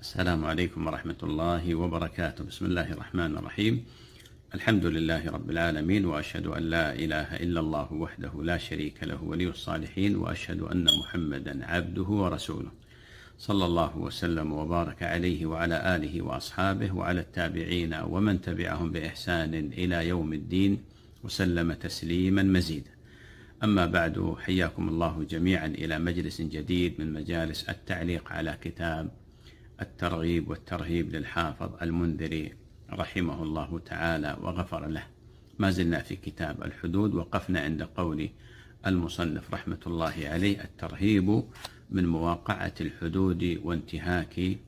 السلام عليكم ورحمة الله وبركاته بسم الله الرحمن الرحيم الحمد لله رب العالمين وأشهد أن لا إله إلا الله وحده لا شريك له ولي الصالحين وأشهد أن محمدا عبده ورسوله صلى الله وسلم وبارك عليه وعلى آله وأصحابه وعلى التابعين ومن تبعهم بإحسان إلى يوم الدين وسلم تسليما مزيدا أما بعد حياكم الله جميعا إلى مجلس جديد من مجالس التعليق على كتاب الترغيب والترهيب للحافظ المنذري رحمه الله تعالى وغفر له ما زلنا في كتاب الحدود وقفنا عند قول المصنف رحمة الله عليه الترهيب من مواقعة الحدود وانتهاك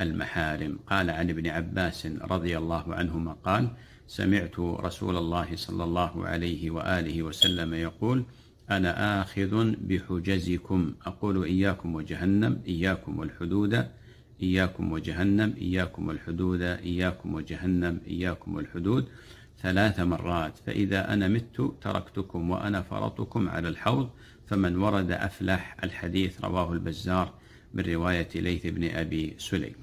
المحارم قال عن ابن عباس رضي الله عنهما قال سمعت رسول الله صلى الله عليه وآله وسلم يقول أنا آخذ بحجزكم أقول إياكم وجهنم إياكم والحدود إياكم وجهنم إياكم والحدود إياكم وجهنم إياكم والحدود ثلاث مرات فإذا أنا مت تركتكم وأنا فرطكم على الحوض فمن ورد أفلح الحديث رواه البزار من رواية ليث بن أبي سليم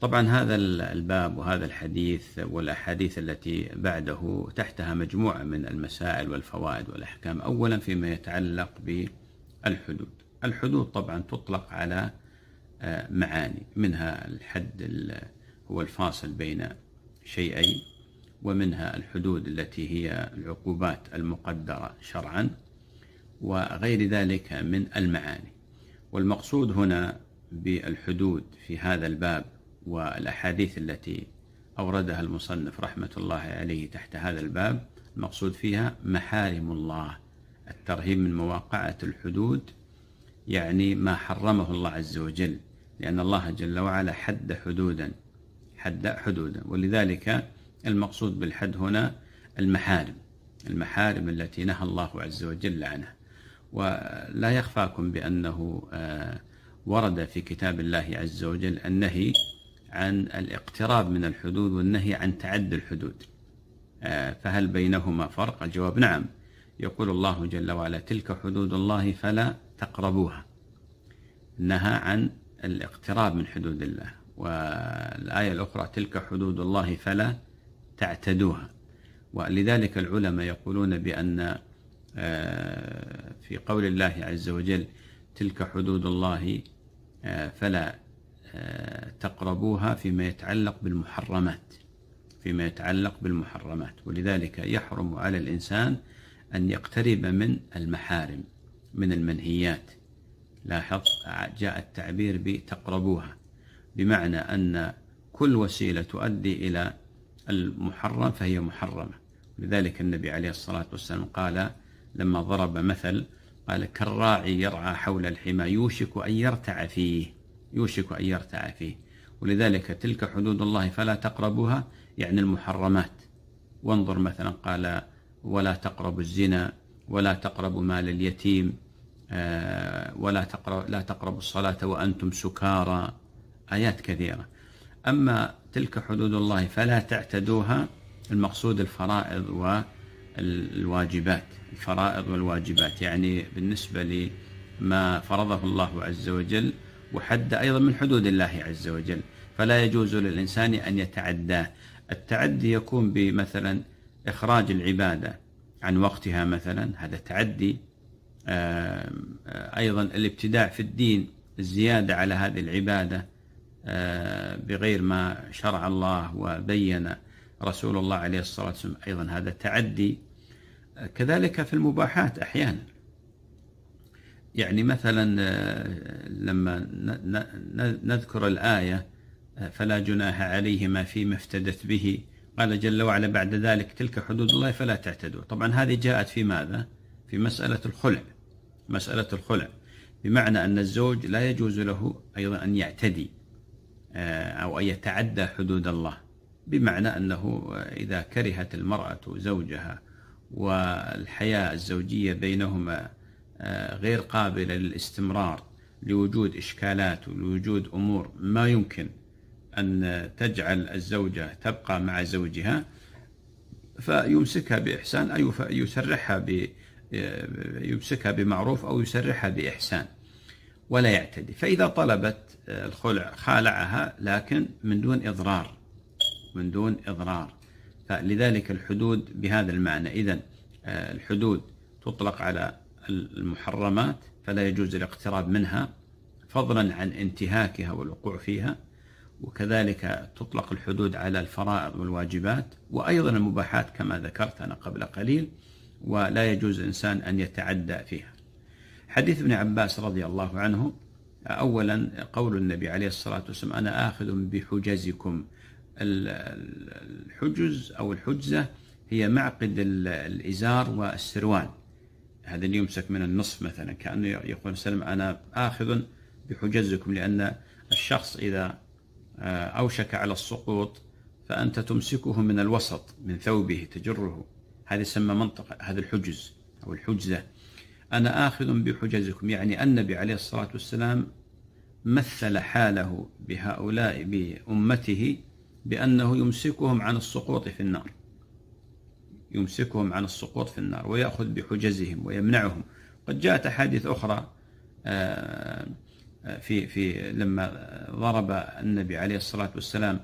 طبعا هذا الباب وهذا الحديث والأحاديث التي بعده تحتها مجموعة من المسائل والفوائد والأحكام أولا فيما يتعلق بالحدود الحدود طبعا تطلق على معاني منها الحد هو الفاصل بين شيئين ومنها الحدود التي هي العقوبات المقدرة شرعا وغير ذلك من المعاني والمقصود هنا بالحدود في هذا الباب والأحاديث التي أوردها المصنف رحمة الله عليه تحت هذا الباب المقصود فيها محارم الله الترهيب من مواقعة الحدود يعني ما حرمه الله عز وجل لأن الله جل وعلا حد حدودا حد حدودا ولذلك المقصود بالحد هنا المحارم المحارم التي نهى الله عز وجل عنها ولا يخفاكم بأنه آه، ورد في كتاب الله عز وجل النهي عن الاقتراب من الحدود والنهي عن تعد الحدود آه، فهل بينهما فرق؟ الجواب نعم يقول الله جل وعلا تلك حدود الله فلا تقربوها نهى عن الاقتراب من حدود الله والآية الأخرى تلك حدود الله فلا تعتدوها ولذلك العلماء يقولون بأن آه، في قول الله عز وجل تلك حدود الله آه، فلا آه، تقربوها فيما يتعلق بالمحرمات فيما يتعلق بالمحرمات ولذلك يحرم على الإنسان أن يقترب من المحارم من المنهيات لاحظ جاء التعبير بتقربوها بمعنى أن كل وسيلة تؤدي إلى المحرم فهي محرمة لذلك النبي عليه الصلاة والسلام قال لما ضرب مثل قال كالراعي يرعى حول الحمى يوشك أن يرتع فيه يوشك أن يرتع فيه ولذلك تلك حدود الله فلا تقربوها يعني المحرمات وانظر مثلا قال ولا تقربوا الزنا ولا تقربوا مال اليتيم آه، ولا تقرب لا تقربوا الصلاة وأنتم سكارى آيات كثيرة أما تلك حدود الله فلا تعتدوها المقصود الفرائض والواجبات الفرائض والواجبات يعني بالنسبة لما فرضه الله عز وجل وحد أيضا من حدود الله عز وجل فلا يجوز للإنسان أن يتعداه التعدي يكون بمثلا إخراج العبادة عن وقتها مثلا هذا تعدي آه، أيضا الابتداع في الدين الزيادة على هذه العبادة آه، بغير ما شرع الله وبين رسول الله عليه الصلاة والسلام أيضا هذا تعدي آه، كذلك في المباحات أحيانا يعني مثلا لما نذكر الآية فلا جناح عليهما فيما افتدت به قال جل وعلا بعد ذلك تلك حدود الله فلا تعتدوا طبعا هذه جاءت في ماذا؟ في مسألة الخلع مسألة الخلع بمعنى أن الزوج لا يجوز له أيضا أن يعتدي آه، أو أن يتعدى حدود الله بمعنى أنه إذا كرهت المرأة زوجها والحياة الزوجية بينهما آه، غير قابلة للاستمرار لوجود إشكالات ولوجود أمور ما يمكن أن تجعل الزوجة تبقى مع زوجها فيمسكها بإحسان أي يسرحها آه، يمسكها بمعروف أو يسرحها بإحسان ولا يعتدي فإذا طلبت آه، الخلع خالعها لكن من دون إضرار من دون إضرار فلذلك الحدود بهذا المعنى إذا آه، الحدود تطلق على المحرمات فلا يجوز الاقتراب منها فضلا عن انتهاكها والوقوع فيها وكذلك تطلق الحدود على الفرائض والواجبات وأيضا المباحات كما ذكرت أنا قبل قليل ولا يجوز الإنسان أن يتعدى فيها حديث ابن عباس رضي الله عنه أولا قول النبي عليه الصلاة والسلام أنا آخذ بحجزكم الحجز أو الحجزة هي معقد الإزار والسروال هذا اللي يمسك من النصف مثلا كأنه يقول سلم أنا آخذ بحجزكم لأن الشخص إذا آه، أوشك على السقوط فأنت تمسكه من الوسط من ثوبه تجره هذا يسمى منطقة هذا الحجز أو الحجزة أنا آخذ بحجزكم يعني النبي عليه الصلاة والسلام مثل حاله بهؤلاء بأمته بأنه يمسكهم عن السقوط في النار يمسكهم عن السقوط في النار ويأخذ بحجزهم ويمنعهم قد جاءت أحاديث أخرى آه، آه، في في لما ضرب النبي عليه الصلاة والسلام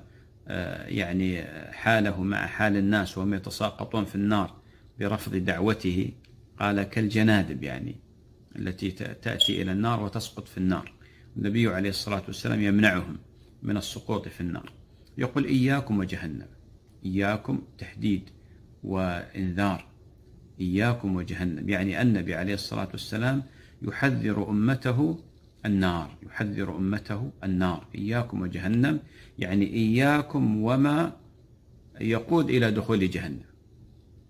يعني حاله مع حال الناس وهم يتساقطون في النار برفض دعوته قال كالجنادب يعني التي تأتي إلى النار وتسقط في النار النبي عليه الصلاة والسلام يمنعهم من السقوط في النار يقول إياكم وجهنم إياكم تحديد وإنذار إياكم وجهنم يعني النبي عليه الصلاة والسلام يحذر أمته النار يحذر أمته النار إياكم وجهنم يعني إياكم وما يقود إلى دخول جهنم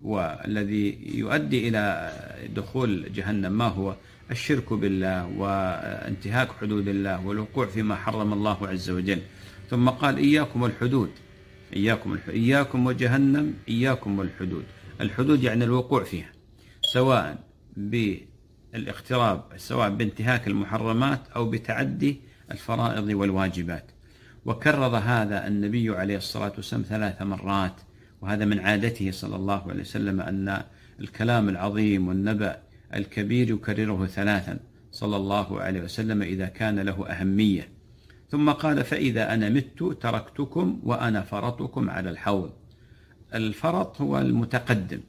والذي يؤدي إلى دخول جهنم ما هو الشرك بالله وانتهاك حدود الله والوقوع فيما حرم الله عز وجل ثم قال إياكم والحدود إياكم الح... إياكم وجهنم إياكم والحدود الحدود يعني الوقوع فيها سواء ب الاقتراب سواء بانتهاك المحرمات أو بتعدي الفرائض والواجبات وكرر هذا النبي عليه الصلاة والسلام ثلاث مرات وهذا من عادته صلى الله عليه وسلم أن الكلام العظيم والنبأ الكبير يكرره ثلاثا صلى الله عليه وسلم إذا كان له أهمية ثم قال فإذا أنا مت تركتكم وأنا فرطكم على الحوض الفرط هو المتقدم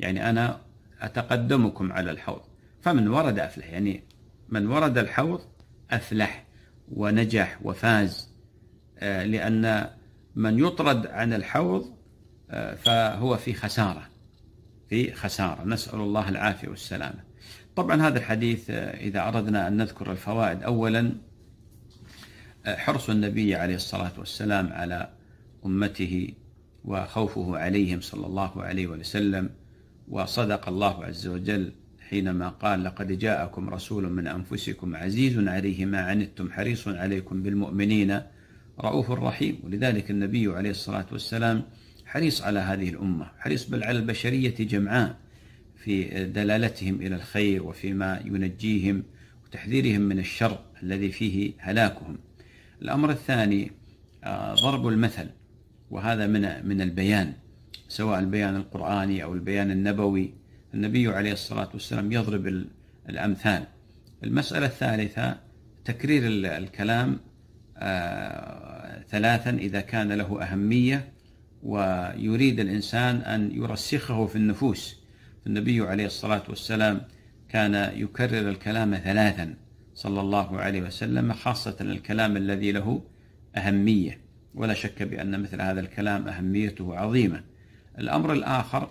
يعني أنا أتقدمكم على الحوض فمن ورد أفلح يعني من ورد الحوض أفلح ونجح وفاز آه، لأن من يطرد عن الحوض آه، فهو في خسارة في خسارة نسأل الله العافية والسلامة طبعا هذا الحديث آه، إذا أردنا أن نذكر الفوائد أولا حرص النبي عليه الصلاة والسلام على أمته وخوفه عليهم صلى الله عليه وسلم وصدق الله عز وجل حينما قال لقد جاءكم رسول من أنفسكم عزيز عليه ما عنتم حريص عليكم بالمؤمنين رؤوف رحيم ولذلك النبي عليه الصلاة والسلام حريص على هذه الأمة حريص بل على البشرية جمعاء في دلالتهم إلى الخير وفيما ينجيهم وتحذيرهم من الشر الذي فيه هلاكهم الأمر الثاني آه، ضرب المثل وهذا من من البيان سواء البيان القرآني أو البيان النبوي النبي عليه الصلاة والسلام يضرب الأمثال المسألة الثالثة تكرير الكلام آه، ثلاثا إذا كان له أهمية ويريد الإنسان أن يرسخه في النفوس النبي عليه الصلاة والسلام كان يكرر الكلام ثلاثا صلى الله عليه وسلم خاصة الكلام الذي له أهمية ولا شك بأن مثل هذا الكلام أهميته عظيمة الأمر الآخر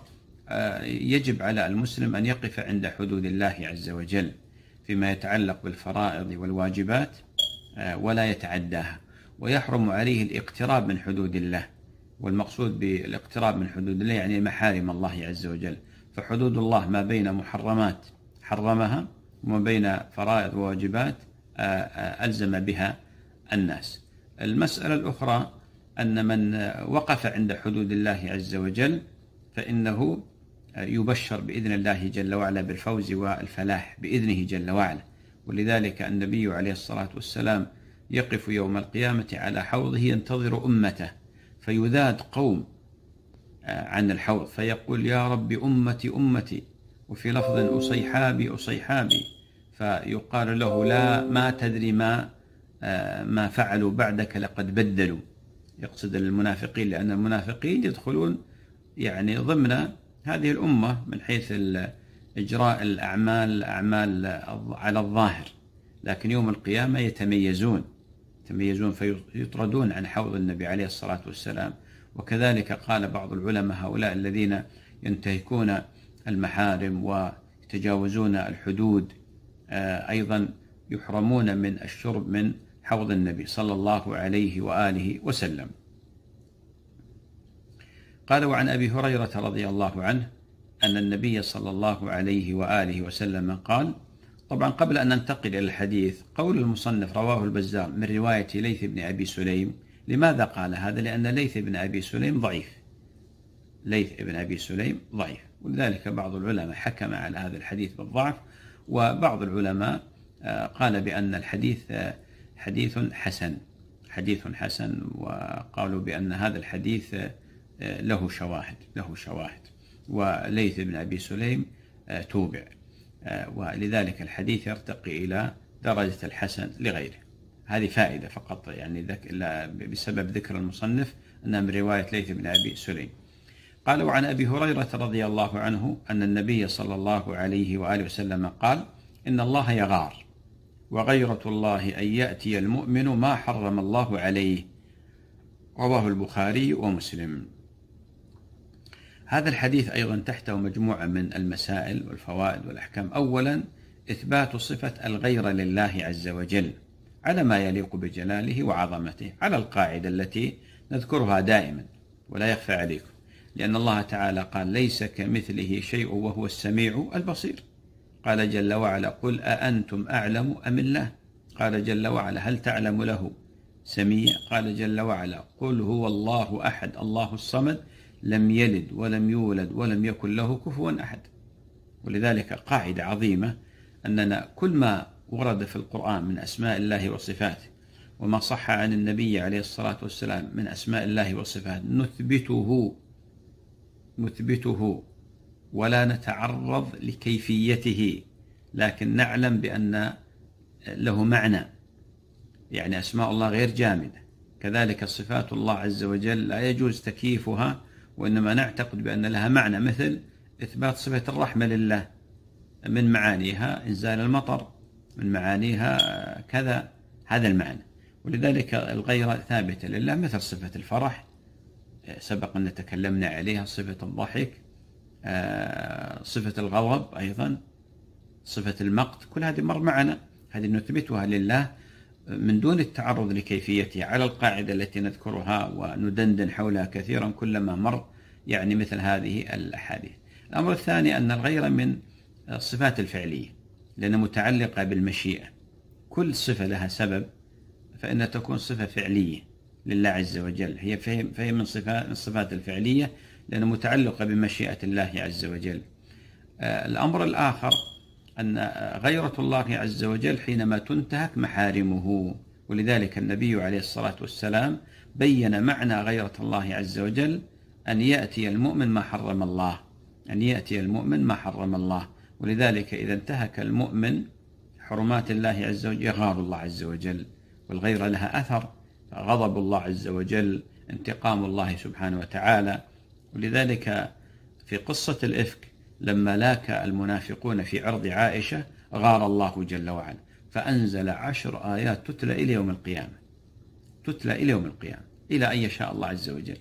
آه، يجب على المسلم أن يقف عند حدود الله عز وجل فيما يتعلق بالفرائض والواجبات آه، ولا يتعداها ويحرم عليه الاقتراب من حدود الله والمقصود بالاقتراب من حدود الله يعني محارم الله عز وجل فحدود الله ما بين محرمات حرمها وما بين فرائض وواجبات آه، ألزم بها الناس المسألة الأخرى أن من وقف عند حدود الله عز وجل فإنه يبشر بإذن الله جل وعلا بالفوز والفلاح بإذنه جل وعلا ولذلك النبي عليه الصلاة والسلام يقف يوم القيامة على حوضه ينتظر أمته فيذاد قوم آه، عن الحوض فيقول يا رب أمتي أمتي وفي لفظ أصيحابي أصيحابي فيقال له لا ما تدري ما آه، ما فعلوا بعدك لقد بدلوا يقصد المنافقين لأن المنافقين يدخلون يعني ضمن هذه الأمة من حيث إجراء الأعمال أعمال على الظاهر لكن يوم القيامة يتميزون يتميزون فيطردون عن حوض النبي عليه الصلاة والسلام وكذلك قال بعض العلماء هؤلاء الذين ينتهكون المحارم ويتجاوزون الحدود آه، أيضا يحرمون من الشرب من حوض النبي صلى الله عليه وآله وسلم قال وعن أبي هريرة رضي الله عنه أن النبي صلى الله عليه وآله وسلم قال طبعا قبل أن ننتقل إلى الحديث قول المصنف رواه البزار من رواية ليث بن أبي سليم لماذا قال هذا لأن ليث بن أبي سليم ضعيف ليث بن أبي سليم ضعيف ولذلك بعض العلماء حكم على هذا الحديث بالضعف وبعض العلماء آه، قال بأن الحديث آه، حديث حسن حديث حسن وقالوا بأن هذا الحديث آه، له شواهد له شواهد وليث بن أبي سليم آه، توبع آه، ولذلك الحديث يرتقي إلى درجة الحسن لغيره هذه فائدة فقط يعني ذك... بسبب ذكر المصنف أنها من رواية ليث بن أبي سليم قال وعن أبي هريرة رضي الله عنه أن النبي صلى الله عليه وآله وسلم قال إن الله يغار وغيرة الله أن يأتي المؤمن ما حرم الله عليه رواه البخاري ومسلم هذا الحديث أيضا تحته مجموعة من المسائل والفوائد والأحكام أولا إثبات صفة الغير لله عز وجل على ما يليق بجلاله وعظمته على القاعدة التي نذكرها دائما ولا يخفى عليكم لأن الله تعالى قال ليس كمثله شيء وهو السميع البصير قال جل وعلا قل أأنتم أعلم أم الله قال جل وعلا هل تعلم له سميع قال جل وعلا قل هو الله أحد الله الصمد لم يلد ولم يولد ولم يكن له كفوا أحد ولذلك قاعدة عظيمة أننا كل ما ورد في القرآن من أسماء الله وصفاته وما صح عن النبي عليه الصلاة والسلام من أسماء الله وصفاته نثبته نثبته ولا نتعرض لكيفيته لكن نعلم بأن له معنى يعني أسماء الله غير جامدة كذلك صفات الله عز وجل لا يجوز تكييفها وإنما نعتقد بأن لها معنى مثل إثبات صفة الرحمة لله من معانيها إنزال المطر من معانيها كذا هذا المعنى ولذلك الغيرة ثابتة لله مثل صفة الفرح سبق أن تكلمنا عليها صفة الضحك آه، صفة الغضب أيضا صفة المقت كل هذه مر معنا هذه نثبتها لله من دون التعرض لكيفيته على القاعدة التي نذكرها وندندن حولها كثيرا كلما مر يعني مثل هذه الأحاديث الأمر الثاني أن الغير من الصفات الفعلية لأنها متعلقة بالمشيئة كل صفة لها سبب فإنها تكون صفة فعلية لله عز وجل هي فهي من الصفات الفعلية لأنها متعلقة بمشيئة الله عز وجل آه، الأمر الآخر أن غيرة الله عز وجل حينما تنتهك محارمه ولذلك النبي عليه الصلاة والسلام بين معنى غيرة الله عز وجل أن يأتي المؤمن ما حرم الله أن يأتي المؤمن ما حرم الله ولذلك إذا انتهك المؤمن حرمات الله عز وجل يغار الله عز وجل والغيرة لها أثر غضب الله عز وجل انتقام الله سبحانه وتعالى ولذلك في قصة الإفك لما لاك المنافقون في عرض عائشة غار الله جل وعلا فأنزل عشر آيات تتلى إلى يوم القيامة تتلى إلى يوم القيامة إلى أن يشاء الله عز وجل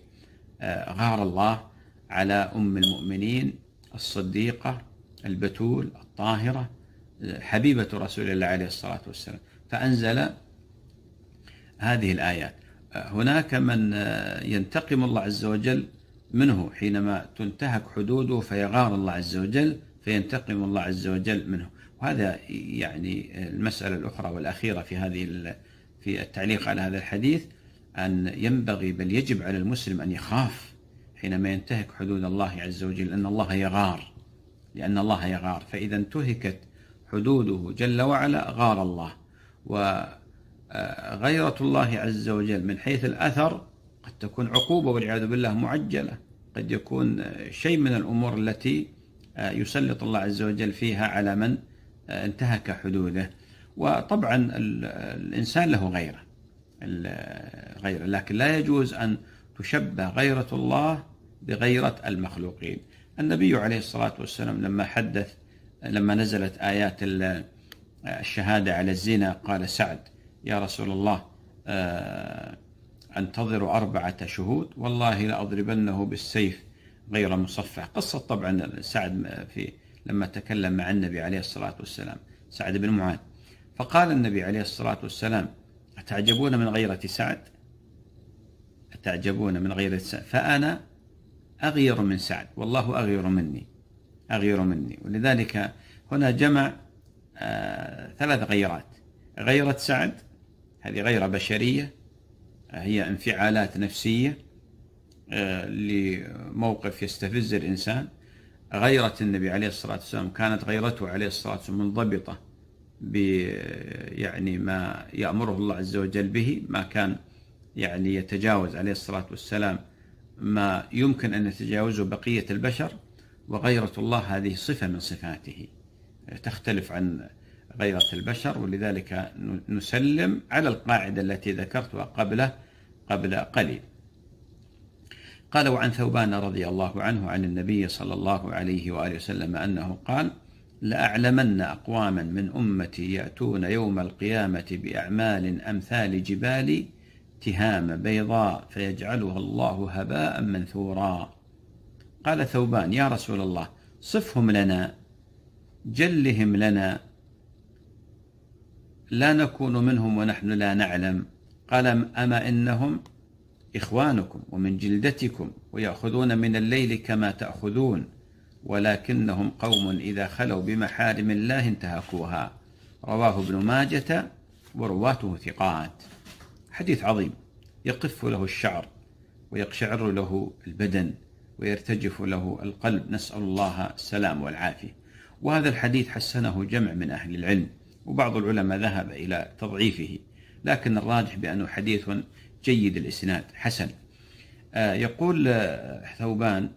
آه، غار الله على أم المؤمنين الصديقة البتول الطاهرة حبيبة رسول الله عليه الصلاة والسلام فأنزل هذه الآيات آه، هناك من آه، ينتقم الله عز وجل منه حينما تنتهك حدوده فيغار الله عز وجل فينتقم الله عز وجل منه وهذا يعني المسألة الأخرى والأخيرة في هذه في التعليق على هذا الحديث أن ينبغي بل يجب على المسلم أن يخاف حينما ينتهك حدود الله عز وجل أن الله يغار لأن الله يغار فإذا انتهكت حدوده جل وعلا غار الله وغيرة آه، الله عز وجل من حيث الأثر تكون عقوبة والعياذ بالله معجلة قد يكون شيء من الأمور التي يسلط الله عز وجل فيها على من انتهك حدوده وطبعا الإنسان له غيره غيره لكن لا يجوز أن تشبه غيرة الله بغيرة المخلوقين النبي عليه الصلاة والسلام لما حدث لما نزلت آيات الشهادة على الزنا قال سعد يا رسول الله آه، أنتظر أربعة شهود والله لأضربنه بالسيف غير مصفح قصة طبعا سعد في لما تكلم مع النبي عليه الصلاة والسلام سعد بن معاذ فقال النبي عليه الصلاة والسلام أتعجبون من غيرة سعد أتعجبون من غيرة سعد فأنا أغير من سعد والله أغير مني أغير مني ولذلك هنا جمع آه، ثلاث غيرات غيرة سعد هذه غيرة بشرية هي انفعالات نفسية آه، لموقف يستفز الإنسان غيرة النبي عليه الصلاة والسلام كانت غيرته عليه الصلاة والسلام منضبطة ب يعني ما يأمره الله عز وجل به ما كان يعني يتجاوز عليه الصلاة والسلام ما يمكن أن يتجاوزه بقية البشر وغيرة الله هذه صفة من صفاته تختلف عن غيرة البشر ولذلك نسلم على القاعدة التي ذكرتها قبل قبل قليل قال وعن ثوبان رضي الله عنه عن النبي صلى الله عليه وآله وسلم أنه قال لأعلمن أقواما من أمتي يأتون يوم القيامة بأعمال أمثال جبال تهام بيضاء فيجعلها الله هباء منثورا قال ثوبان يا رسول الله صفهم لنا جلهم لنا لا نكون منهم ونحن لا نعلم قال أما إنهم إخوانكم ومن جلدتكم ويأخذون من الليل كما تأخذون ولكنهم قوم إذا خلوا بمحارم الله انتهكوها رواه ابن ماجة ورواته ثقات حديث عظيم يقف له الشعر ويقشعر له البدن ويرتجف له القلب نسأل الله السلام والعافية وهذا الحديث حسنه جمع من أهل العلم وبعض العلماء ذهب إلى تضعيفه لكن الراجح بأنه حديث جيد الإسناد حسن آه، يقول آه، ثوبان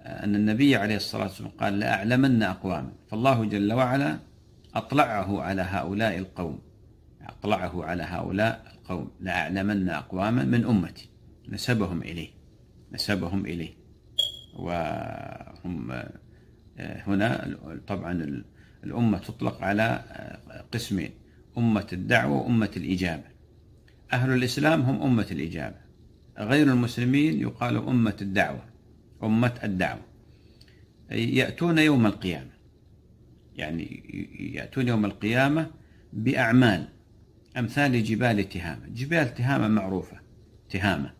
آه، أن النبي عليه الصلاة والسلام قال لأعلمن أقواما فالله جل وعلا أطلعه على هؤلاء القوم أطلعه على هؤلاء القوم لأعلمن أقواما من أمتي نسبهم إليه نسبهم إليه وهم هنا طبعا الأمة تطلق على آه، قسمين أمة الدعوة وأمة الإجابة أهل الإسلام هم أمة الإجابة غير المسلمين يقال أمة الدعوة أمة الدعوة يأتون يوم القيامة يعني يأتون يوم القيامة بأعمال أمثال جبال تهامة جبال تهامة معروفة تهامة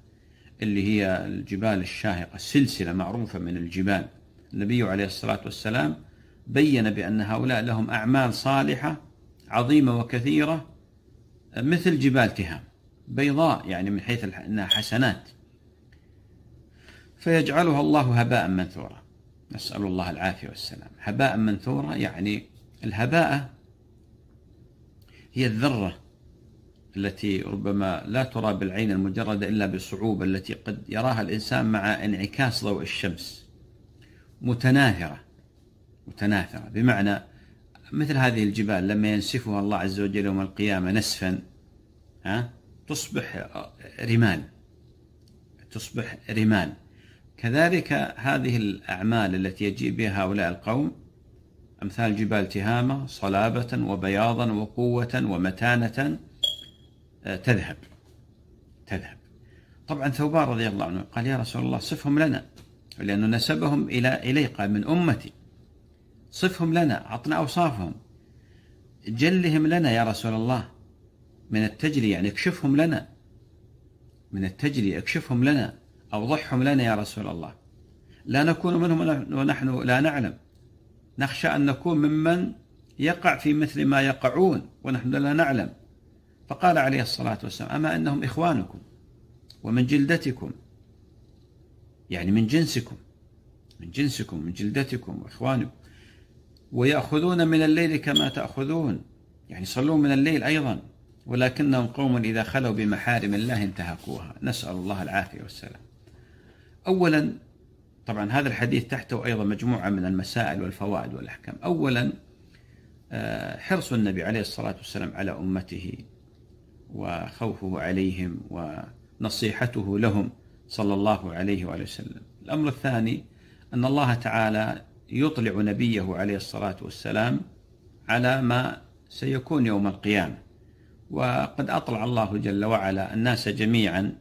اللي هي الجبال الشاهقة سلسلة معروفة من الجبال النبي عليه الصلاة والسلام بين بأن هؤلاء لهم أعمال صالحة عظيمة وكثيرة مثل جبال تهام بيضاء يعني من حيث أنها حسنات فيجعلها الله هباء منثورا نسأل الله العافية والسلام هباء منثورا يعني الهباءة هي الذرة التي ربما لا ترى بالعين المجردة إلا بصعوبة التي قد يراها الإنسان مع انعكاس ضوء الشمس متناهرة متناثرة بمعنى مثل هذه الجبال لما ينسفها الله عز وجل يوم القيامة نسفا ها تصبح رمال تصبح رمال كذلك هذه الأعمال التي يجيء بها هؤلاء القوم أمثال جبال تهامة صلابة وبياضا وقوة ومتانة آه، تذهب تذهب طبعا ثوبان رضي الله عنه قال يا رسول الله صفهم لنا لأنه نسبهم إلى قال من أمتي صفهم لنا عطنا أوصافهم جلهم لنا يا رسول الله من التجلي يعني اكشفهم لنا من التجلي اكشفهم لنا أوضحهم لنا يا رسول الله لا نكون منهم ونحن لا نعلم نخشى أن نكون ممن يقع في مثل ما يقعون ونحن لا نعلم فقال عليه الصلاة والسلام أما أنهم إخوانكم ومن جلدتكم يعني من جنسكم من جنسكم من جلدتكم وإخوانكم ويأخذون من الليل كما تأخذون يعني يصلون من الليل أيضا ولكنهم قوم إذا خلوا بمحارم الله انتهكوها نسأل الله العافية والسلام أولا طبعا هذا الحديث تحته أيضا مجموعة من المسائل والفوائد والأحكام أولا آه، حرص النبي عليه الصلاة والسلام على أمته وخوفه عليهم ونصيحته لهم صلى الله عليه وآله وسلم الأمر الثاني أن الله تعالى يطلع نبيه عليه الصلاة والسلام على ما سيكون يوم القيامة وقد أطلع الله جل وعلا الناس جميعا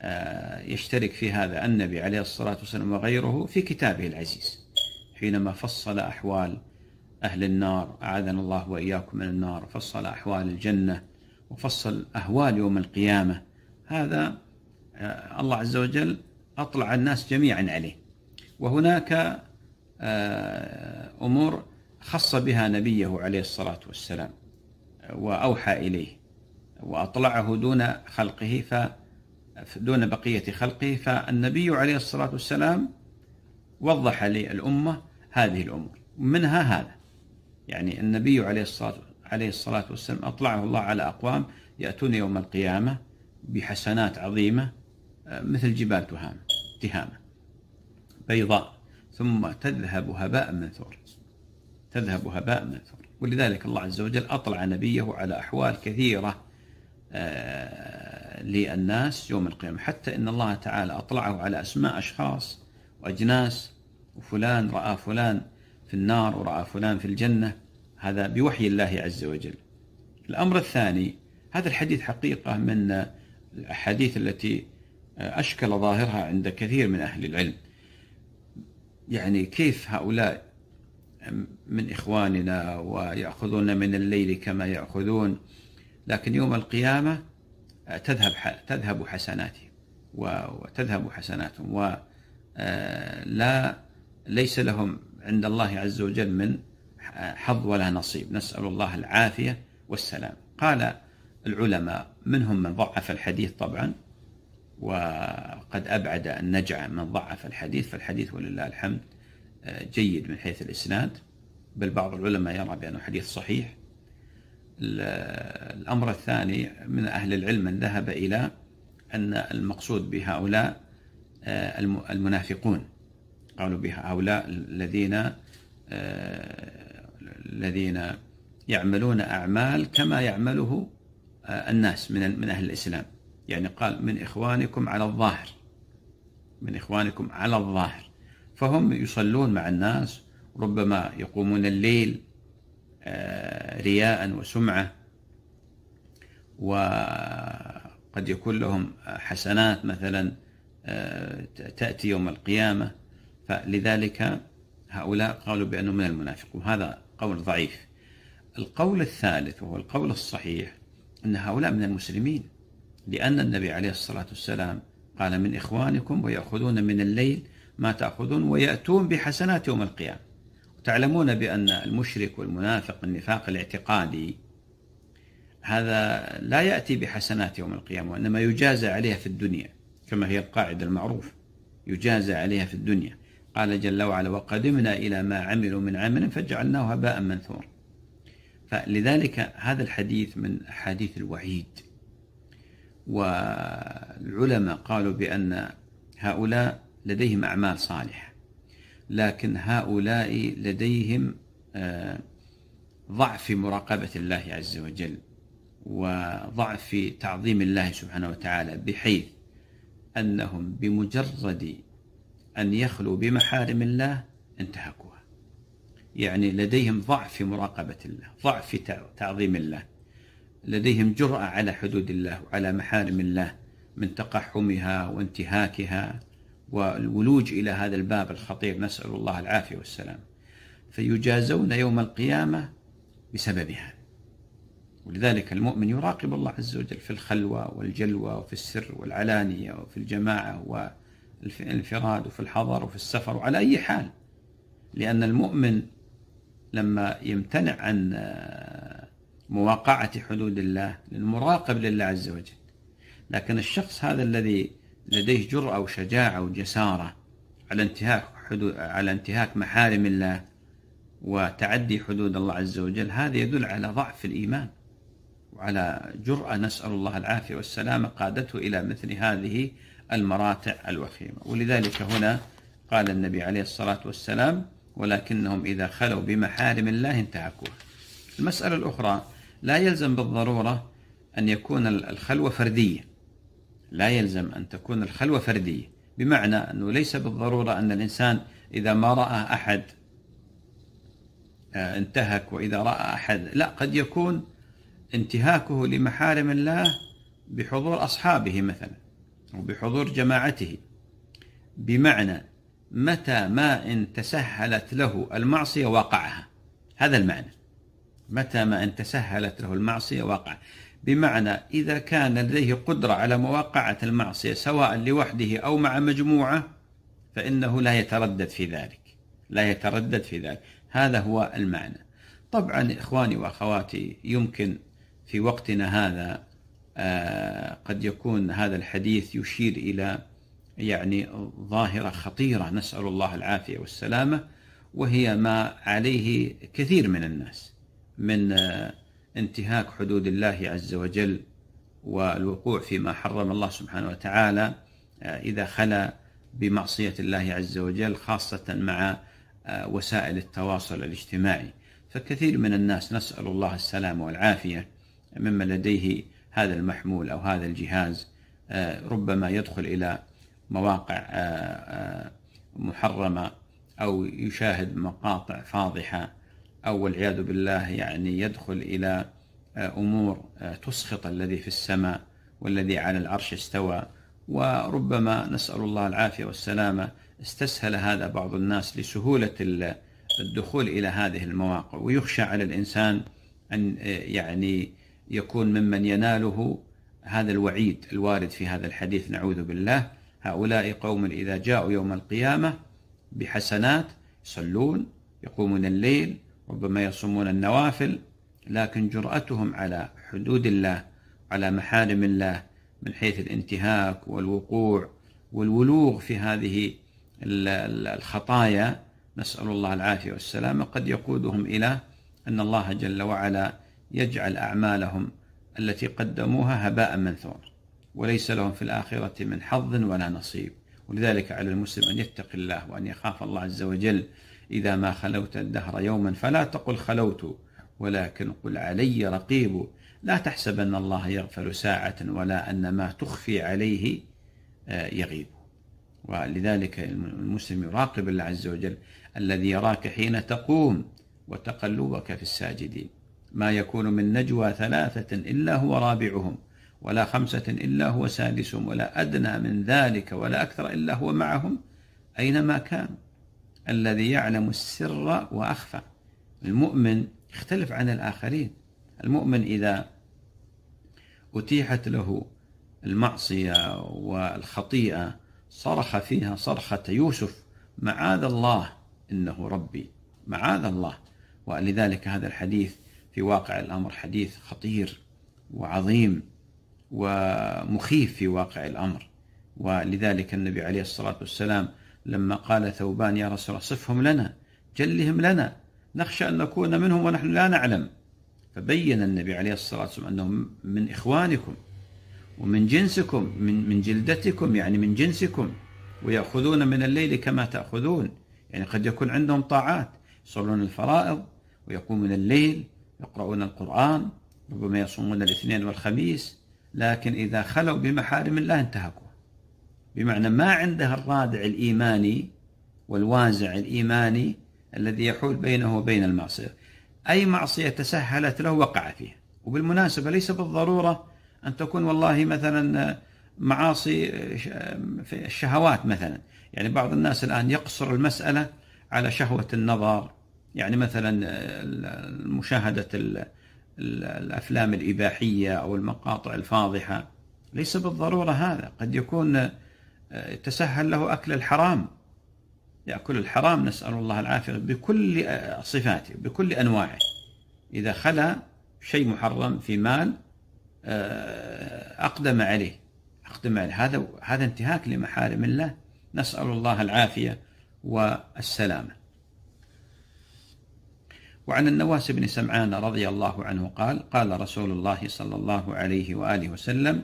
آه، يشترك في هذا النبي عليه الصلاة والسلام وغيره في كتابه العزيز حينما فصل أحوال أهل النار أعاذنا الله وإياكم من النار فصل أحوال الجنة وفصل أهوال يوم القيامة هذا آه، الله عز وجل أطلع الناس جميعا عليه وهناك آه، أمور خص بها نبيه عليه الصلاة والسلام آه، وأوحى إليه وأطلعه دون خلقه ف دون بقية خلقه فالنبي عليه الصلاة والسلام وضح للأمة هذه الأمور منها هذا يعني النبي عليه الصلاة عليه الصلاة والسلام أطلعه الله على أقوام يأتون يوم القيامة بحسنات عظيمة آه، مثل جبال تهامة تهامة بيضاء ثم تذهب هباء منثورا تذهب هباء منثورا ولذلك الله عز وجل أطلع نبيه على أحوال كثيرة آه، للناس يوم القيامة حتى إن الله تعالى أطلعه على أسماء أشخاص وأجناس وفلان رأى فلان في النار ورأى فلان في الجنة هذا بوحي الله عز وجل الأمر الثاني هذا الحديث حقيقة من الأحاديث التي آه، أشكل ظاهرها عند كثير من أهل العلم يعني كيف هؤلاء من إخواننا ويأخذون من الليل كما يأخذون لكن يوم القيامة تذهب تذهب حسناتهم وتذهب حسناتهم ولا آه، ليس لهم عند الله عز وجل من حظ ولا نصيب نسأل الله العافية والسلام قال العلماء منهم من ضعف الحديث طبعا وقد أبعد النجع من ضعف الحديث فالحديث ولله الحمد آه، جيد من حيث الإسناد بل بعض العلماء يرى بأنه حديث صحيح الأمر الثاني من أهل العلم من ذهب إلى أن المقصود بهؤلاء آه، المنافقون قالوا بهؤلاء الذين آه، الذين يعملون أعمال كما يعمله الناس من من أهل الإسلام يعني قال من إخوانكم على الظاهر من إخوانكم على الظاهر فهم يصلون مع الناس ربما يقومون الليل آه، رياء وسمعة وقد يكون لهم حسنات مثلا آه، تأتي يوم القيامة فلذلك هؤلاء قالوا بأنه من المنافق وهذا قول ضعيف القول الثالث وهو القول الصحيح أن هؤلاء من المسلمين لأن النبي عليه الصلاة والسلام قال من إخوانكم ويأخذون من الليل ما تأخذون ويأتون بحسنات يوم القيامة تعلمون بأن المشرك والمنافق النفاق الاعتقادي هذا لا يأتي بحسنات يوم القيامة وإنما يجازى عليها في الدنيا كما هي القاعدة المعروفة يجازى عليها في الدنيا قال جل وعلا وقدمنا إلى ما عملوا من عمل فجعلناه هباء منثورا فلذلك هذا الحديث من أحاديث الوعيد والعلماء قالوا بأن هؤلاء لديهم أعمال صالحة لكن هؤلاء لديهم آه، ضعف في مراقبة الله عز وجل وضعف في تعظيم الله سبحانه وتعالى بحيث أنهم بمجرد أن يخلوا بمحارم الله انتهكوها يعني لديهم ضعف في مراقبة الله ضعف في تعظيم الله لديهم جرأة على حدود الله وعلى محارم الله من تقحمها وانتهاكها والولوج إلى هذا الباب الخطير نسأل الله العافية والسلام فيجازون يوم القيامة بسببها ولذلك المؤمن يراقب الله عز وجل في الخلوة والجلوة وفي السر والعلانية وفي الجماعة والانفراد وفي الحضر وفي السفر وعلى أي حال لأن المؤمن لما يمتنع عن مواقعة حدود الله للمراقب لله عز وجل لكن الشخص هذا الذي لديه جرأة وشجاعة وجسارة على انتهاك حدود على انتهاك محارم الله وتعدي حدود الله عز وجل هذا يدل على ضعف الإيمان وعلى جرأة نسأل الله العافية والسلامة قادته إلى مثل هذه المراتع الوخيمة ولذلك هنا قال النبي عليه الصلاة والسلام ولكنهم إذا خلوا بمحارم الله انتهكوها المسألة الأخرى لا يلزم بالضرورة أن يكون الخلوة فردية لا يلزم أن تكون الخلوة فردية بمعنى أنه ليس بالضرورة أن الإنسان إذا ما رأى أحد آه، انتهك وإذا رأى أحد لا قد يكون انتهاكه لمحارم الله بحضور أصحابه مثلا وبحضور جماعته بمعنى متى ما إن تسهلت له المعصية وقعها هذا المعنى متى ما أن تسهلت له المعصية وقع بمعنى إذا كان لديه قدرة على مواقعة المعصية سواء لوحده أو مع مجموعة فإنه لا يتردد في ذلك لا يتردد في ذلك هذا هو المعنى طبعا إخواني وأخواتي يمكن في وقتنا هذا آه، قد يكون هذا الحديث يشير إلى يعني ظاهرة خطيرة نسأل الله العافية والسلامة وهي ما عليه كثير من الناس من آه، انتهاك حدود الله عز وجل والوقوع فيما حرم الله سبحانه وتعالى آه، إذا خلا بمعصية الله عز وجل خاصة مع آه، وسائل التواصل الاجتماعي فكثير من الناس نسأل الله السلامة والعافية مما لديه هذا المحمول أو هذا الجهاز ربما يدخل إلى مواقع محرمة أو يشاهد مقاطع فاضحة أو والعياذ بالله يعني يدخل إلى آه، أمور آه، تسخط الذي في السماء والذي على العرش استوى وربما نسأل الله العافية والسلامة استسهل هذا بعض الناس لسهولة الدخول إلى هذه المواقع ويخشى على الإنسان أن آه، يعني يكون ممن يناله هذا الوعيد الوارد في هذا الحديث نعوذ بالله هؤلاء قوم إذا جاءوا يوم القيامة بحسنات يصلون يقومون الليل ربما يصومون النوافل لكن جرأتهم على حدود الله على محارم الله من حيث الانتهاك والوقوع والولوغ في هذه الخطايا نسأل الله العافية والسلامة قد يقودهم إلى أن الله جل وعلا يجعل أعمالهم التي قدموها هباء منثور وليس لهم في الآخرة من حظ ولا نصيب ولذلك على المسلم أن يتقي الله وأن يخاف الله عز وجل إذا ما خلوت الدهر يوما فلا تقل خلوت ولكن قل علي رقيب لا تحسب أن الله يغفل ساعة ولا أن ما تخفي عليه آه، يغيب ولذلك المسلم يراقب الله عز وجل الذي يراك حين تقوم وتقلبك في الساجدين ما يكون من نجوى ثلاثة إلا هو رابعهم ولا خمسة إلا هو سادسهم ولا أدنى من ذلك ولا أكثر إلا هو معهم أينما كانوا الذي يعلم السر وأخفى المؤمن يختلف عن الآخرين المؤمن إذا أتيحت له المعصية والخطيئة صرخ فيها صرخة يوسف معاذ الله إنه ربي معاذ الله ولذلك هذا الحديث في واقع الأمر حديث خطير وعظيم ومخيف في واقع الأمر ولذلك النبي عليه الصلاة والسلام لما قال ثوبان يا رسول الله صفهم لنا جلهم لنا نخشى أن نكون منهم ونحن لا نعلم فبين النبي عليه الصلاة والسلام أنهم من إخوانكم ومن جنسكم من من جلدتكم يعني من جنسكم ويأخذون من الليل كما تأخذون يعني قد يكون عندهم طاعات يصلون الفرائض ويقومون الليل يقرؤون القرآن ربما يصومون الاثنين والخميس لكن إذا خلوا بمحارم الله انتهكوا بمعنى ما عنده الرادع الإيماني والوازع الإيماني الذي يحول بينه وبين المعصية أي معصية تسهلت له وقع فيها وبالمناسبة ليس بالضرورة أن تكون والله مثلا معاصي في الشهوات مثلا يعني بعض الناس الآن يقصر المسألة على شهوة النظر يعني مثلا مشاهدة الأفلام الإباحية أو المقاطع الفاضحة ليس بالضرورة هذا قد يكون تسهل له أكل الحرام يأكل الحرام نسأل الله العافية بكل صفاته بكل أنواعه إذا خلا شيء محرم في مال آه، أقدم عليه أقدم عليه هذا هذا انتهاك لمحارم الله نسأل الله العافية والسلامة وعن النواس بن سمعان رضي الله عنه قال قال رسول الله صلى الله عليه وآله وسلم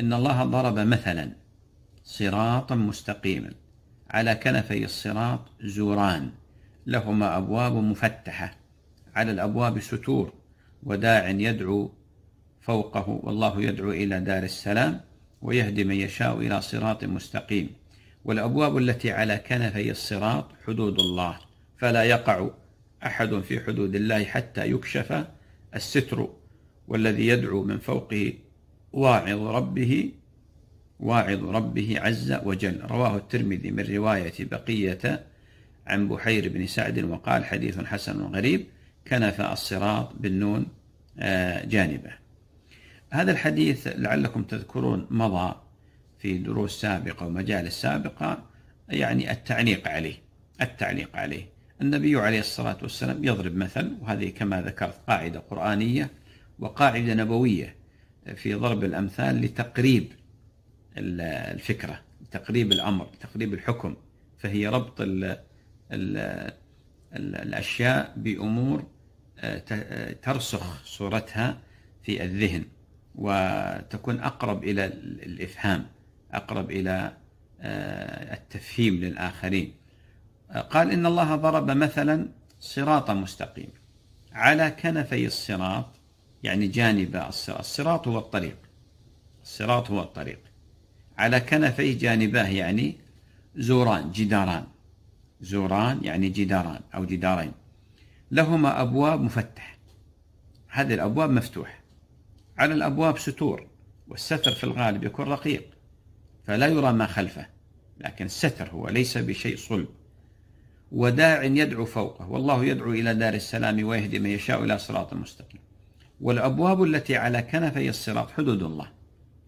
إن الله ضرب مثلا صراطا مستقيما على كنفي الصراط زوران لهما أبواب مفتحة على الأبواب ستور وداع يدعو فوقه والله يدعو إلى دار السلام ويهدي من يشاء إلى صراط مستقيم والأبواب التي على كنفي الصراط حدود الله فلا يقع أحد في حدود الله حتى يكشف الستر والذي يدعو من فوقه واعظ ربه واعظ ربه عز وجل رواه الترمذي من رواية بقية عن بحير بن سعد وقال حديث حسن غريب كنف الصراط بالنون آه، جانبه هذا الحديث لعلكم تذكرون مضى في دروس سابقة ومجالس سابقة يعني التعليق عليه التعليق عليه النبي عليه الصلاة والسلام يضرب مثل وهذه كما ذكرت قاعدة قرآنية وقاعدة نبوية في ضرب الأمثال لتقريب الفكرة تقريب الأمر تقريب الحكم فهي ربط الـ الـ الأشياء بأمور آه، آه، ترسخ صورتها في الذهن وتكون أقرب إلى الإفهام أقرب إلى آه، التفهيم للآخرين قال إن الله ضرب مثلا صراط مستقيم على كنفي الصراط يعني جانب الصراط هو الطريق الصراط هو الطريق على كنفي جانباه يعني زوران جداران زوران يعني جداران أو جدارين لهما أبواب مفتح هذه الأبواب مفتوحة على الأبواب ستور والستر في الغالب يكون رقيق فلا يرى ما خلفه لكن الستر هو ليس بشيء صلب وداع يدعو فوقه والله يدعو إلى دار السلام ويهدي من يشاء إلى صراط مستقيم والأبواب التي على كنفي الصراط حدود الله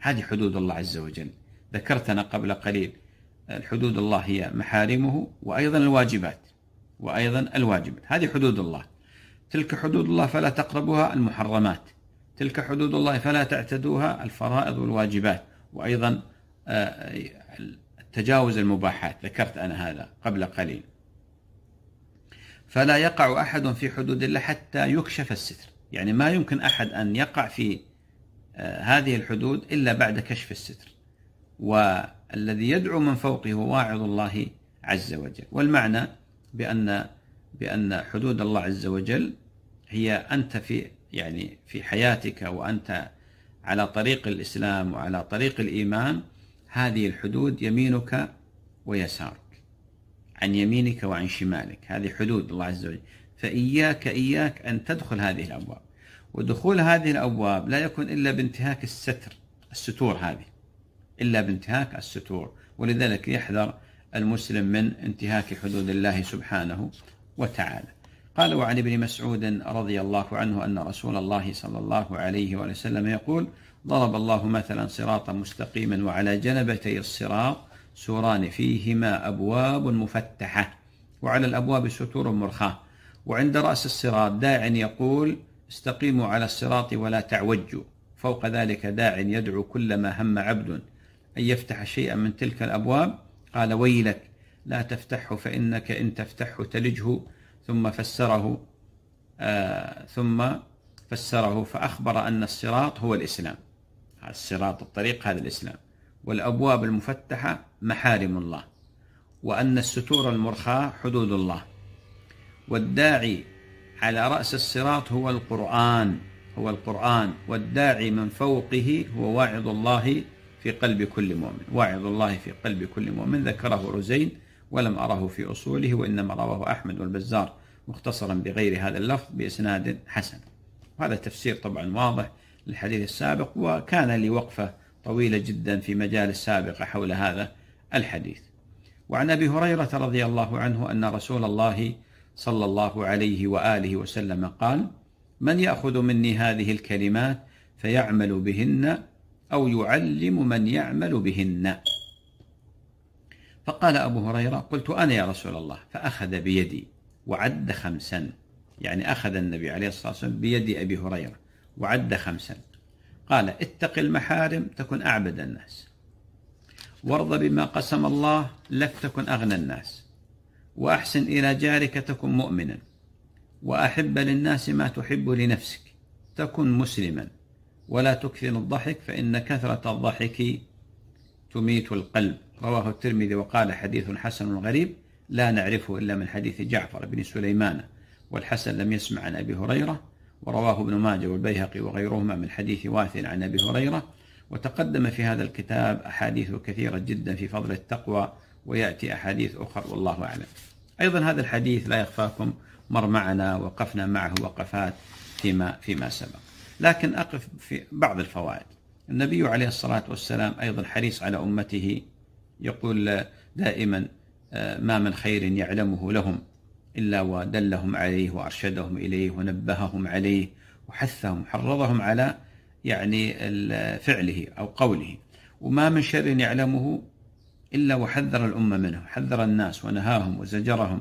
هذه حدود الله عز وجل ذكرتنا قبل قليل الحدود الله هي محارمه وأيضا الواجبات وأيضا الواجبات هذه حدود الله تلك حدود الله فلا تقربوها المحرمات تلك حدود الله فلا تعتدوها الفرائض والواجبات وأيضا آه، تجاوز المباحات ذكرت أنا هذا قبل قليل فلا يقع أحد في حدود الله حتى يكشف الستر يعني ما يمكن أحد أن يقع في آه، هذه الحدود إلا بعد كشف الستر والذي يدعو من فوقه هو واعظ الله عز وجل والمعنى بأن بأن حدود الله عز وجل هي أنت في يعني في حياتك وأنت على طريق الإسلام وعلى طريق الإيمان هذه الحدود يمينك ويسارك عن يمينك وعن شمالك هذه حدود الله عز وجل فإياك إياك أن تدخل هذه الأبواب ودخول هذه الأبواب لا يكون إلا بانتهاك الستر الستور هذه إلا بانتهاك الستور ولذلك يحذر المسلم من انتهاك حدود الله سبحانه وتعالى قال وعن ابن مسعود رضي الله عنه أن رسول الله صلى الله عليه وسلم يقول ضرب الله مثلا صراطا مستقيما وعلى جنبتي الصراط سوران فيهما أبواب مفتحة وعلى الأبواب ستور مرخاة وعند رأس الصراط داع يقول استقيموا على الصراط ولا تعوجوا فوق ذلك داع يدعو كلما هم عبد أن يفتح شيئا من تلك الأبواب قال ويلك لا تفتحه فإنك إن تفتحه تلجه ثم فسره آه ثم فسره فأخبر أن الصراط هو الإسلام الصراط الطريق هذا الإسلام والأبواب المفتحة محارم الله وأن الستور المرخاة حدود الله والداعي على رأس الصراط هو القرآن هو القرآن والداعي من فوقه هو واعظ الله في قلب كل مؤمن واعظ الله في قلب كل مؤمن ذكره رزين ولم أره في أصوله وإنما رواه أحمد والبزار مختصرا بغير هذا اللفظ بإسناد حسن وهذا تفسير طبعا واضح للحديث السابق وكان لي وقفة طويلة جدا في مجال السابقة حول هذا الحديث وعن أبي هريرة رضي الله عنه أن رسول الله صلى الله عليه وآله وسلم قال من يأخذ مني هذه الكلمات فيعمل بهن أو يعلم من يعمل بهن فقال أبو هريرة قلت أنا يا رسول الله فأخذ بيدي وعد خمسا يعني أخذ النبي عليه الصلاة والسلام بيد أبي هريرة وعد خمسا قال اتق المحارم تكن أعبد الناس وارض بما قسم الله لك تكن أغنى الناس وأحسن إلى جارك تكن مؤمنا وأحب للناس ما تحب لنفسك تكن مسلما ولا تكثر الضحك فإن كثرة الضحك تميت القلب رواه الترمذي وقال حديث حسن غريب لا نعرفه إلا من حديث جعفر بن سليمان والحسن لم يسمع عن أبي هريرة ورواه ابن ماجه والبيهقي وغيرهما من حديث واث عن أبي هريرة وتقدم في هذا الكتاب أحاديث كثيرة جدا في فضل التقوى ويأتي أحاديث أخرى والله أعلم أيضا هذا الحديث لا يخفاكم مر معنا وقفنا معه وقفات فيما, فيما سبق لكن أقف في بعض الفوائد النبي عليه الصلاة والسلام أيضا حريص على أمته يقول دائما آه، ما من خير يعلمه لهم إلا ودلهم عليه وأرشدهم إليه ونبههم عليه وحثهم حرضهم على يعني فعله أو قوله وما من شر يعلمه إلا وحذر الأمة منه حذر الناس ونهاهم وزجرهم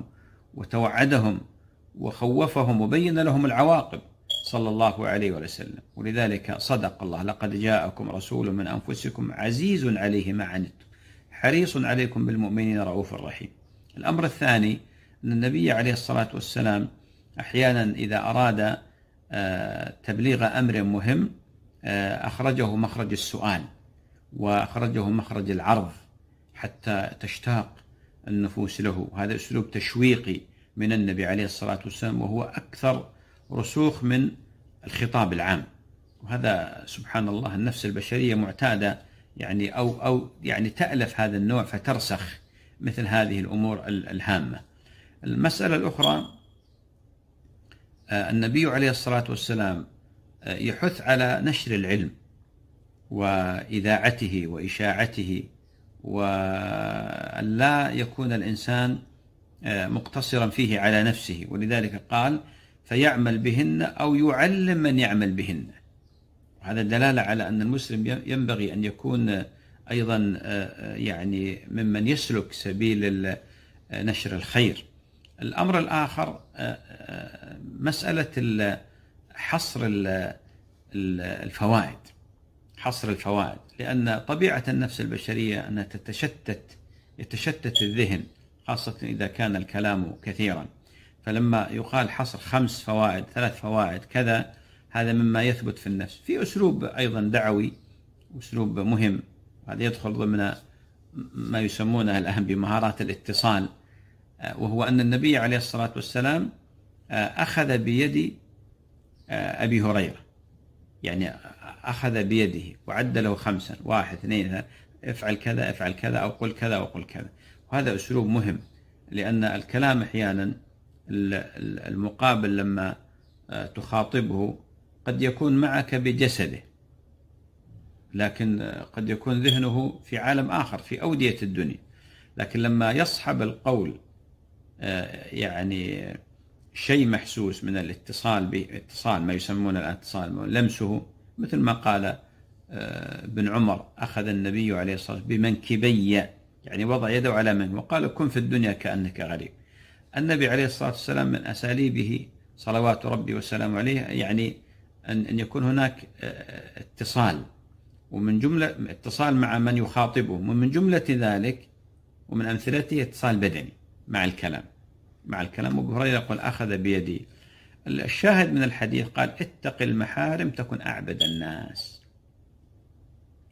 وتوعدهم وخوفهم وبين لهم العواقب صلى الله عليه وسلم ولذلك صدق الله لقد جاءكم رسول من أنفسكم عزيز عليه ما عنتم حريص عليكم بالمؤمنين رؤوف رحيم الأمر الثاني أن النبي عليه الصلاة والسلام أحيانا إذا أراد آه، تبليغ أمر مهم آه، أخرجه مخرج السؤال وأخرجه مخرج العرض حتى تشتاق النفوس له هذا أسلوب تشويقي من النبي عليه الصلاة والسلام وهو أكثر رسوخ من الخطاب العام وهذا سبحان الله النفس البشرية معتادة يعني أو أو يعني تألف هذا النوع فترسخ مثل هذه الأمور الهامة المسألة الأخرى آه، النبي عليه الصلاة والسلام آه، يحث على نشر العلم وإذاعته وإشاعته وأن لا يكون الإنسان آه، مقتصرا فيه على نفسه ولذلك قال فيعمل بهن أو يعلم من يعمل بهن هذا دلالة على أن المسلم ينبغي أن يكون أيضا آه، آه، يعني ممن يسلك سبيل آه، نشر الخير الأمر الآخر مسألة حصر الفوائد حصر الفوائد لأن طبيعة النفس البشرية أنها تتشتت يتشتت الذهن خاصة إذا كان الكلام كثيرا فلما يقال حصر خمس فوائد ثلاث فوائد كذا هذا مما يثبت في النفس في أسلوب أيضا دعوي أسلوب مهم هذا يدخل ضمن ما يسمونه الآن بمهارات الاتصال آه، وهو أن النبي عليه الصلاة والسلام آه، أخذ بيد آه، أبي هريرة يعني أخذ بيده وعد له خمسا واحد اثنين افعل كذا افعل كذا أو قل كذا وقل كذا وهذا أسلوب مهم لأن الكلام أحيانا المقابل لما آه، تخاطبه قد يكون معك بجسده لكن آه، قد يكون ذهنه في عالم آخر في أودية الدنيا لكن لما يصحب القول آه، يعني شيء محسوس من الاتصال باتصال ما يسمونه الآن اتصال لمسه مثل ما قال ابن عمر أخذ النبي عليه الصلاة والسلام بمنكبي يعني وضع يده على من وقال كن في الدنيا كأنك غريب النبي عليه الصلاة والسلام من أساليبه صلوات ربي والسلام عليه يعني أن يكون هناك آه، آه، اتصال ومن جملة اتصال مع من يخاطبه ومن جملة ذلك ومن أمثلته اتصال بدني مع الكلام مع الكلام أبو هريرة يقول أخذ بيدي الشاهد من الحديث قال اتق المحارم تكن أعبد الناس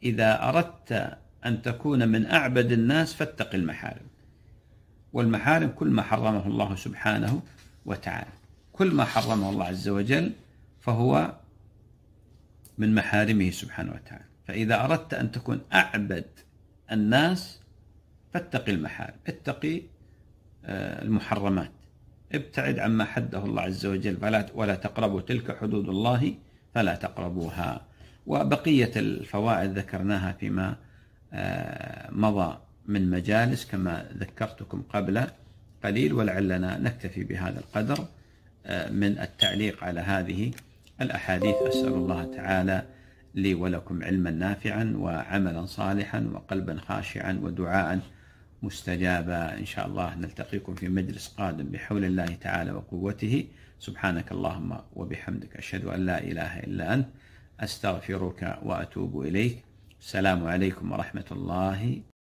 إذا أردت أن تكون من أعبد الناس فاتق المحارم والمحارم كل ما حرمه الله سبحانه وتعالى كل ما حرمه الله عز وجل فهو من محارمه سبحانه وتعالى فإذا أردت أن تكون أعبد الناس فاتقي المحارم اتقي آه، المحرمات ابتعد عما حده الله عز وجل فلا ولا تقربوا تلك حدود الله فلا تقربوها وبقية الفوائد ذكرناها فيما آه، مضى من مجالس كما ذكرتكم قبل قليل ولعلنا نكتفي بهذا القدر آه، من التعليق على هذه الأحاديث أسأل الله تعالى لي ولكم علما نافعا وعملا صالحا وقلبا خاشعا ودعاء مستجابا إن شاء الله نلتقيكم في مجلس قادم بحول الله تعالى وقوته سبحانك اللهم وبحمدك أشهد أن لا إله إلا أنت أستغفرك وأتوب إليك السلام عليكم ورحمة الله